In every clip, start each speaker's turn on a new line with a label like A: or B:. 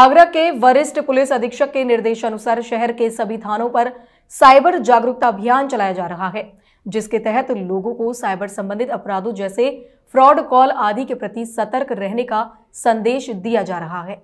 A: आगरा के वरिष्ठ पुलिस अधीक्षक के निर्देशानुसार शहर के सभी थानों पर साइबर जागरूकता अभियान चलाया जा रहा है जिसके तहत लोगों को साइबर संबंधित अपराधों जैसे फ्रॉड कॉल आदि के प्रति सतर्क रहने का संदेश दिया जा रहा है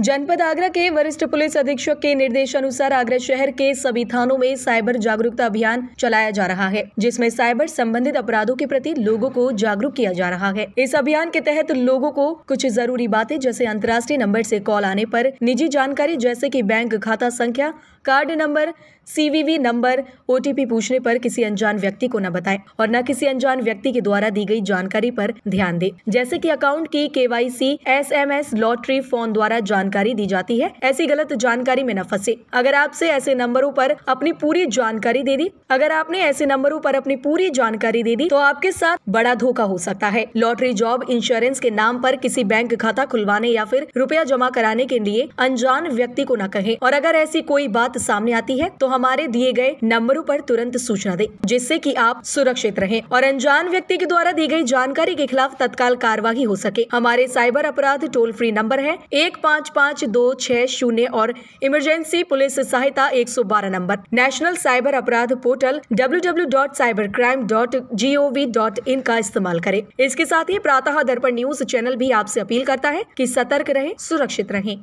A: जनपद आगरा के वरिष्ठ पुलिस अधीक्षक के निर्देश अनुसार आगरा शहर के सभी थानों में साइबर जागरूकता अभियान चलाया जा रहा है जिसमें साइबर संबंधित अपराधों के प्रति लोगों को जागरूक किया जा रहा है इस अभियान के तहत लोगों को कुछ जरूरी बातें जैसे अंतर्राष्ट्रीय नंबर से कॉल आने पर निजी जानकारी जैसे कि बैंक खाता संख्या card number CVV number OTP पूछने पर किसी अनजान व्यक्ति को न बताएं और न किसी अनजान व्यक्ति के द्वारा दी गई जानकारी पर ध्यान दें जैसे कि अकाउंट की केवाईसी एसएमएस लॉटरी फोन द्वारा जान जानकारी दी जाती है ऐसी गलत जानकारी में न फंसे अगर आपसे ऐसे नंबरों पर अपनी पूरी जानकारी दे दी अगर आपने ऐसे नंबरों पर अपनी पूरी जानकारी दे दी तो आपके साथ बड़ा धोखा हो सकता है लॉटरी जॉब इंश्योरेंस के नाम पर किसी बैंक खाता खुलवाने या फिर रुपया जमा कराने के लिए अनजान व्यक्ति को न कहे और अगर ऐसी कोई बात सामने आती है तो हमारे दिए गए नंबरों पर तुरंत सूचना दे जिससे कि आप सुरक्षित रहें और अनजान व्यक्ति के द्वारा दी गई जानकारी के खिलाफ तत्काल कार्यवाही हो सके हमारे साइबर अपराध टोल फ्री नंबर है एक पाँच पाँच दो छः शून्य और इमरजेंसी पुलिस सहायता एक सौ बारह नंबर नेशनल साइबर अपराध पोर्टल www.cybercrime.gov.in का इस्तेमाल करें इसके साथ ही प्रातः दर्पण न्यूज चैनल भी आपसे अपील करता है कि सतर्क रहें सुरक्षित रहें